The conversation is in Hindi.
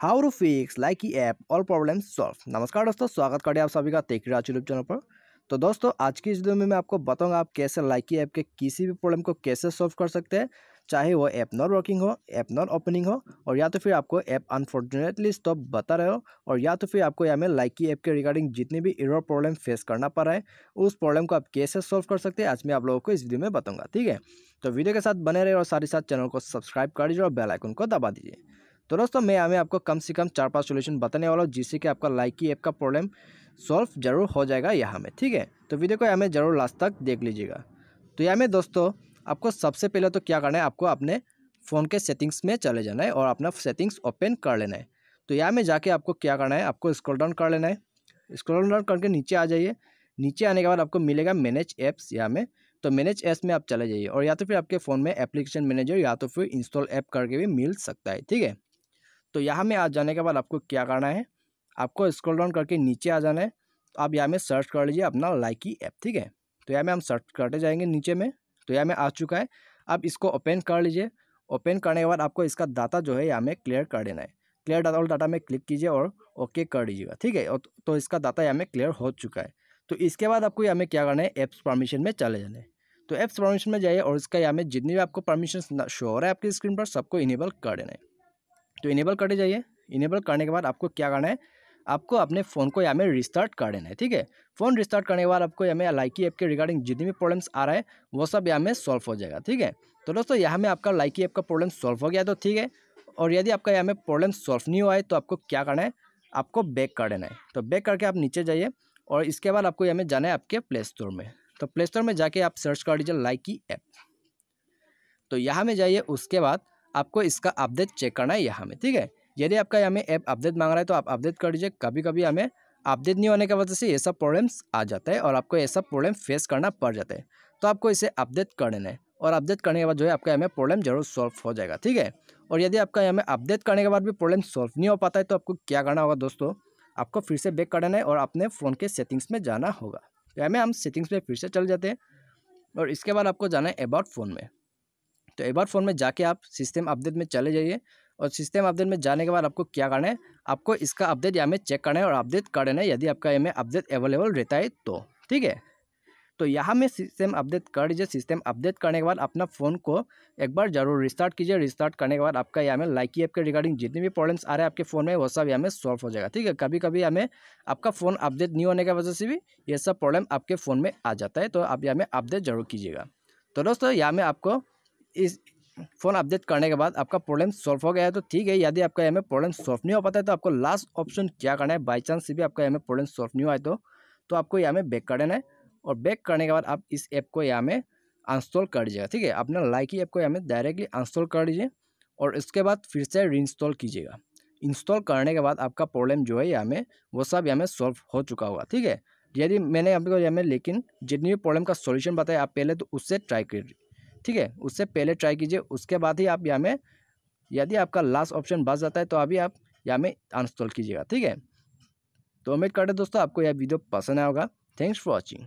how to fix Likee app all problem solve नमस्कार दोस्तों स्वागत करें आप सभी का राज यूट्यूब चैनल पर तो दोस्तों आज की इस वीडियो में मैं आपको बताऊंगा आप कैसे लाइक ई ऐप के किसी भी प्रॉब्लम को कैसे सॉल्व कर सकते हैं चाहे वो ऐप नॉट वर्किंग हो ऐप नॉट ओपनिंग हो और या तो फिर आपको ऐप अनफॉर्चुनेटली स्टॉप बता रहे हो और या तो फिर आपको यहाँ में लाइक ऐप के रिगार्डिंग जितने भी एरर प्रॉब्लम फेस करना पड़ रहा है उस प्रॉब्लम को आप कैसे सॉल्व कर सकते हैं आज मैं आप लोगों को इस वीडियो में बताऊँगा ठीक है तो वीडियो के साथ बने रहे और साथ ही साथ चैनल को सब्सक्राइब कर दीजिए और बेलाइकन को दबा दीजिए तो दोस्तों मैं हमें आपको कम से कम चार पाँच सोल्यूशन बताने वाला हूँ जिससे कि आपका लाइकी ऐप का प्रॉब्लम सॉल्व जरूर हो जाएगा यहाँ में ठीक है तो वीडियो को हमें जरूर लास्ट तक देख लीजिएगा तो यहाँ में दोस्तों आपको सबसे पहले तो क्या करना है आपको अपने फ़ोन के सेटिंग्स में चले जाना है और अपना सेटिंग्स ओपन कर लेना है तो यहाँ में जाके आपको क्या करना है आपको स्क्रॉल डाउन कर लेना है स्क्रॉल डाउन करके नीचे आ जाइए नीचे आने के बाद आपको मिलेगा मैनेज ऐप्स यहाँ में तो मैनेज ऐप्स में आप चले जाइए और या तो फिर आपके फ़ोन में एप्लीकेशन मैनेजर या तो फिर इंस्टॉल ऐप करके भी मिल सकता है ठीक है तो यहाँ में आ जाने के बाद आपको क्या करना है आपको स्क्रॉल डाउन करके नीचे आ जाना है तो आप यहाँ में सर्च कर लीजिए अपना लाइकी ऐप ठीक है तो यहाँ में हम सर्च करते जाएंगे नीचे में तो यहाँ में आ चुका है आप इसको ओपन कर लीजिए ओपन करने के बाद आपको इसका डाटा जो है यहाँ में क्लियर कर देना है क्लियर डाटा और डाटा में क्लिक कीजिए और ओके कर दीजिएगा ठीक है और तो इसका डाटा यहाँ में क्लियर हो चुका है तो इसके बाद आपको यहाँ में क्या करना है ऐप्स परमिशन में चले जाना है तो एप्स परमिशन में जाइए और इसका यहाँ में जितनी भी आपको परमिशन शो हो रहा है आपकी स्क्रीन पर सबको इनेबल कर देना है तो इनेबल करते जाइए इनेबल करने के बाद आपको क्या करना है आपको अपने फ़ोन को या में रिस्टार्ट कर देना है ठीक है फ़ोन रिस्टार्ट करने के बाद आपको या में लाइकी ऐप के रिगार्डिंग जितनी भी प्रॉब्लम्स आ रहा है वो सब यहाँ में सॉल्व हो जाएगा ठीक है तो दोस्तों यहाँ में आपका लाइकी ऐप का प्रॉब्लम सॉल्व हो गया तो ठीक है और यदि आपका यहाँ में प्रॉब्लम सॉल्व नहीं हुआ है तो आपको क्या करना है आपको बैक कर देना है तो बैक करके आप नीचे जाइए और इसके बाद आपको यहाँ में जाना है आपके प्ले स्टोर में तो प्ले स्टोर में जाके आप सर्च कर लीजिए लाइकी ऐप तो यहाँ में जाइए उसके बाद आपको इसका अपडेट चेक करना है यहाँ में ठीक है यदि आपका यहाँ में ऐप अपडेट मांग रहा है तो आप अपडेट कर दीजिए कभी कभी हमें अपडेट नहीं होने की वजह से ये सब प्रॉब्लम्स आ जाता है और आपको ये सब प्रॉब्लम फेस करना पड़ जाता है तो आपको इसे अपडेट कर देना है और अपडेट करने के बाद जो है आपका हमें प्रॉब्लम जरूर सॉल्व हो जाएगा ठीक है और यदि आपका हमें अपडेट करने के बाद भी प्रॉब्लम सॉल्व नहीं हो पाता है तो आपको क्या करना होगा दोस्तों आपको फिर से बैक करना है और अपने फ़ोन के सेटिंग्स में जाना होगा तो हमें हम सेटिंग्स में फिर से चल जाते हैं और इसके बाद आपको जाना है अबाउट फ़ोन में तो एक बार फ़ोन में जाके आप सिस्टम अपडेट में चले जाइए और सिस्टम अपडेट में जाने के बाद आपको क्या करना है आपको इसका अपडेट या में चेक करना है और अपडेट कर देना है यदि आपका एम अपडेट अवेलेबल रहता है तो ठीक है तो यहाँ में सिस्टम अपडेट कर दीजिए सिस्टम अपडेट करने के बाद अपना फ़ोन को एक बार जरूर रिस्टार्ट कीजिए रिस्टार्ट करने के बाद आपका यहाँ में लाइकी ऐप के रिगार्डिंग जितने भी प्रॉब्लम्स आ रहे हैं आपके फ़ोन में वो सब यहाँ में सॉल्व हो जाएगा ठीक है कभी कभी हमें आपका फ़ोन अपडेट नहीं होने की वजह से भी ये सब प्रॉब्लम आपके फ़ोन में आ जाता है तो आप यहाँ में अपडेट जरूर कीजिएगा तो दोस्तों यहाँ में आपको इस फ़ोन अपडेट करने के बाद आपका प्रॉब्लम सॉल्व हो गया है तो ठीक है यदि आपका एम प्रॉब्लम सॉल्व नहीं हो पाता है तो आपको लास्ट ऑप्शन क्या करना है बाई चांस से भी आपका एम प्रॉब्लम सॉल्व नहीं हुआ है तो, तो आपको यहाँ में बैक कर देना है और बैक करने के बाद आप इस ऐप को यहाँ में अनस्टॉल कर दीजिएगा ठीक है अपना लाइक ऐप को यहाँ में डायरेक्टली अनस्टॉल कर दीजिए और इसके बाद फिर से रीइंस्टॉल कीजिएगा इंस्टॉल करने के बाद आपका प्रॉब्लम जो है यहाँ में वो सब यहाँ में सॉल्व हो चुका होगा ठीक है यदि मैंने आपको यहाँ में लेकिन जितनी भी प्रॉब्लम का सॉल्यूशन बताया आप पहले तो उससे ट्राई करिए ठीक है उससे पहले ट्राई कीजिए उसके बाद ही आप यहाँ में यदि आपका लास्ट ऑप्शन बच जाता है तो अभी आप यहाँ में अनस्टॉल कीजिएगा ठीक है तो उम्मीद करते दोस्तों आपको यह वीडियो पसंद आया होगा थैंक्स फॉर वॉचिंग